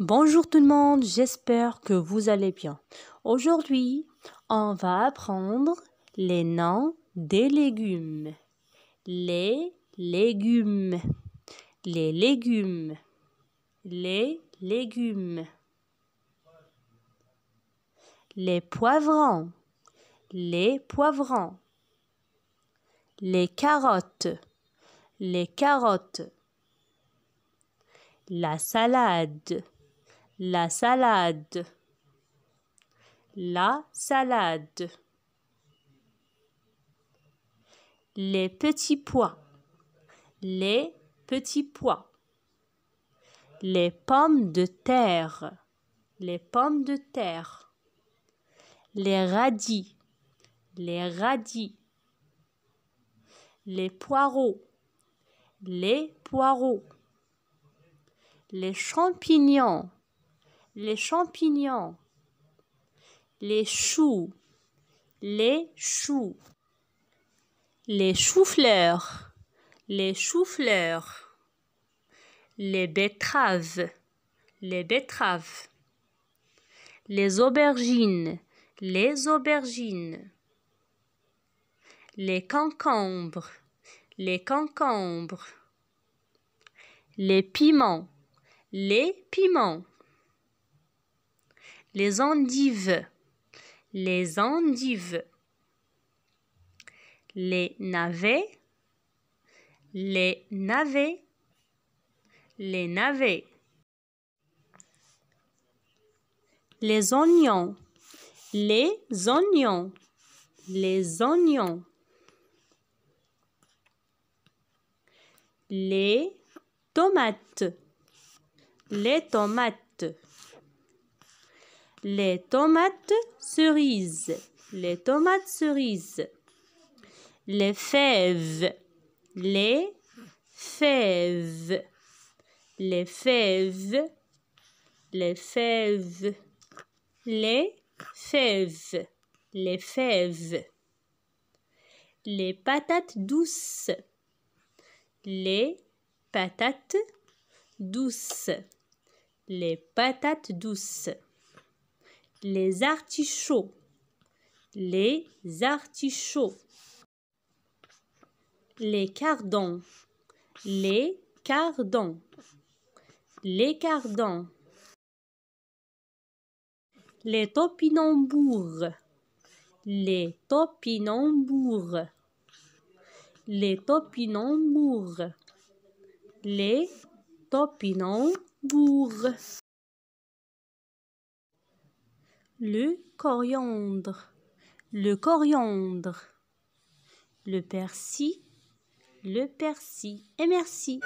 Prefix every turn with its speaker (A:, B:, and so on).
A: Bonjour tout le monde, j'espère que vous allez bien. Aujourd'hui, on va apprendre les noms des légumes. Les légumes. Les légumes. Les légumes. Les poivrons. Les poivrons. Les carottes. Les carottes. La salade la salade. La salade. Les petits pois. Les petits pois. Les pommes de terre. Les pommes de terre. Les radis. Les radis. Les poireaux. Les poireaux. Les champignons les champignons, les choux, les choux, les choux-fleurs, les choux-fleurs, les betteraves, les betteraves, les aubergines, les aubergines, les concombres, les concombres, les piments, les piments les endives, les endives, les navets, les navets, les navets, les oignons, les oignons, les oignons, les tomates, les tomates les tomates cerises, les tomates cerises, les fèves, les fèves, les fèves, les fèves, les fèves, les fèves, les patates douces, les patates douces, les patates douces les artichauts, les artichauts, les cardons, les cardons, les cardons, les topinambours, les topinambours, les topinambours, les topinambours le coriandre, le coriandre, le persil, le persil et merci.